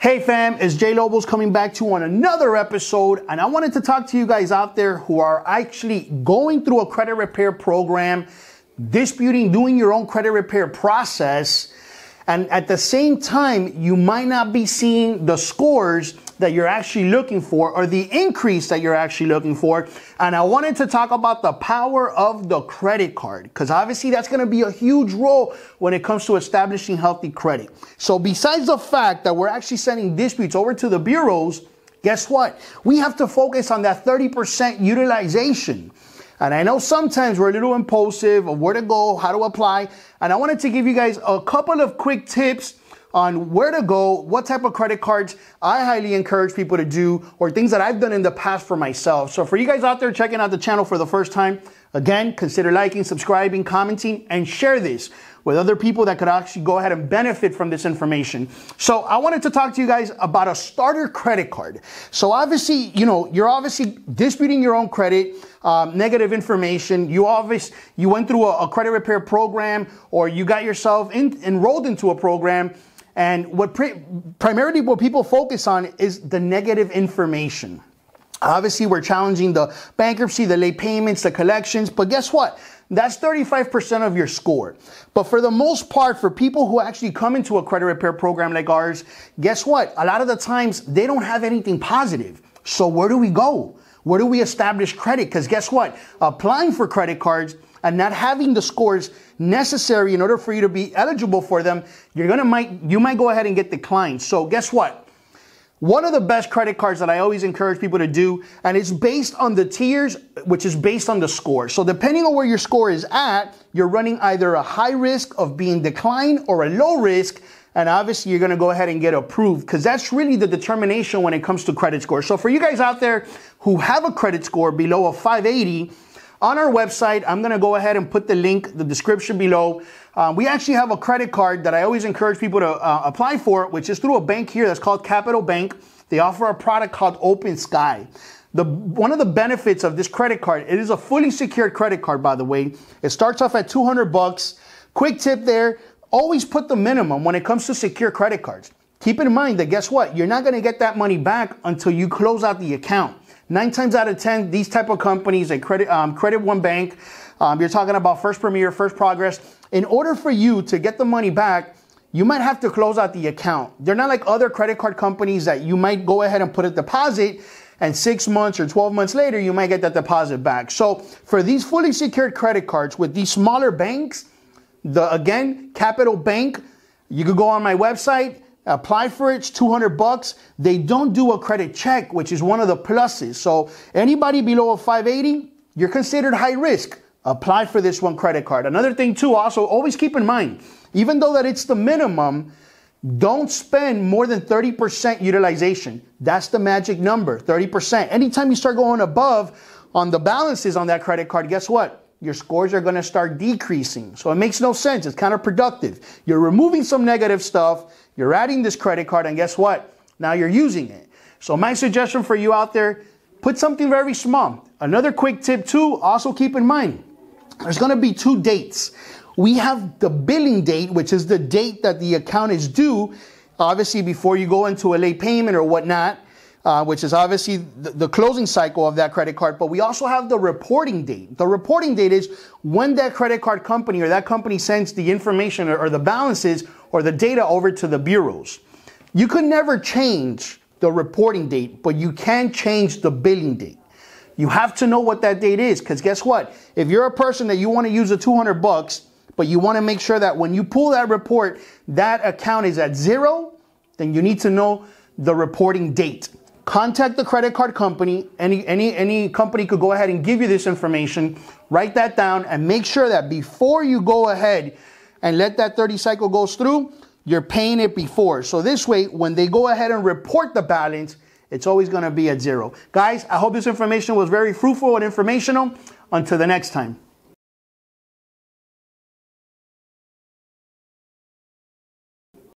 Hey fam, it's Jay Lobos coming back to you on another episode, and I wanted to talk to you guys out there who are actually going through a credit repair program, disputing doing your own credit repair process, and at the same time, you might not be seeing the scores that you're actually looking for or the increase that you're actually looking for. And I wanted to talk about the power of the credit card because obviously that's going to be a huge role when it comes to establishing healthy credit. So besides the fact that we're actually sending disputes over to the bureaus, guess what? We have to focus on that 30% utilization. And I know sometimes we're a little impulsive of where to go, how to apply. And I wanted to give you guys a couple of quick tips on where to go, what type of credit cards I highly encourage people to do, or things that I've done in the past for myself. So for you guys out there checking out the channel for the first time, again, consider liking, subscribing, commenting, and share this with other people that could actually go ahead and benefit from this information. So I wanted to talk to you guys about a starter credit card. So obviously, you know, you're obviously disputing your own credit, um, negative information. You obviously, you went through a, a, credit repair program or you got yourself in, enrolled into a program and what primarily what people focus on is the negative information. Obviously, we're challenging the bankruptcy, the late payments, the collections, but guess what? That's 35% of your score. But for the most part, for people who actually come into a credit repair program like ours, guess what? A lot of the times they don't have anything positive. So where do we go? Where do we establish credit? Because guess what? Applying for credit cards and not having the scores necessary in order for you to be eligible for them, you're gonna might you might go ahead and get declined. So guess what? One of the best credit cards that I always encourage people to do, and it's based on the tiers, which is based on the score. So depending on where your score is at, you're running either a high risk of being declined or a low risk. And obviously you're gonna go ahead and get approved because that's really the determination when it comes to credit score. So for you guys out there who have a credit score below a 580, on our website. I'm going to go ahead and put the link, the description below. Um, we actually have a credit card that I always encourage people to uh, apply for, which is through a bank here that's called Capital Bank. They offer a product called Open Sky. The, one of the benefits of this credit card, it is a fully secured credit card, by the way. It starts off at 200 bucks. Quick tip there, always put the minimum when it comes to secure credit cards. Keep in mind that guess what? You're not going to get that money back until you close out the account. Nine times out of 10, these type of companies, a Credit, um, Credit One Bank, um, you're talking about First Premier, First Progress. In order for you to get the money back, you might have to close out the account. They're not like other credit card companies that you might go ahead and put a deposit and six months or 12 months later, you might get that deposit back. So for these fully secured credit cards with these smaller banks, the again, Capital Bank, you could go on my website, apply for it, 200 bucks. They don't do a credit check, which is one of the pluses. So anybody below a 580, you're considered high risk. Apply for this one credit card. Another thing too, also always keep in mind, even though that it's the minimum, don't spend more than 30% utilization. That's the magic number, 30%. Anytime you start going above on the balances on that credit card, guess what? Your scores are going to start decreasing. So it makes no sense. It's counterproductive. You're removing some negative stuff you're adding this credit card, and guess what? Now you're using it. So, my suggestion for you out there put something very small. Another quick tip, too, also keep in mind there's gonna be two dates. We have the billing date, which is the date that the account is due, obviously, before you go into a late payment or whatnot. Uh, which is obviously the, the, closing cycle of that credit card, but we also have the reporting date. The reporting date is when that credit card company or that company sends the information or, or the balances or the data over to the bureaus. You can never change the reporting date, but you can change the billing date. You have to know what that date is because guess what? If you're a person that you want to use the 200 bucks, but you want to make sure that when you pull that report, that account is at zero, then you need to know the reporting date. Contact the credit card company. Any, any, any company could go ahead and give you this information. Write that down and make sure that before you go ahead and let that 30 cycle goes through, you're paying it before. So this way, when they go ahead and report the balance, it's always going to be at zero. Guys, I hope this information was very fruitful and informational. Until the next time.